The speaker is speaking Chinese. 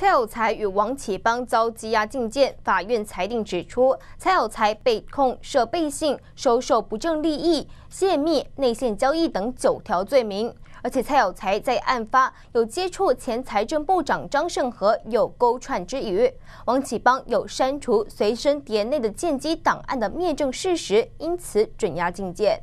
蔡有才与王启邦遭羁押禁见。法院裁定指出，蔡有才被控涉背信、收受不正利益、泄密、内线交易等九条罪名，而且蔡有才在案发有接触前财政部长张盛和有勾串之余，王启邦有删除随身碟内的监机档案的灭证事实，因此准押禁见。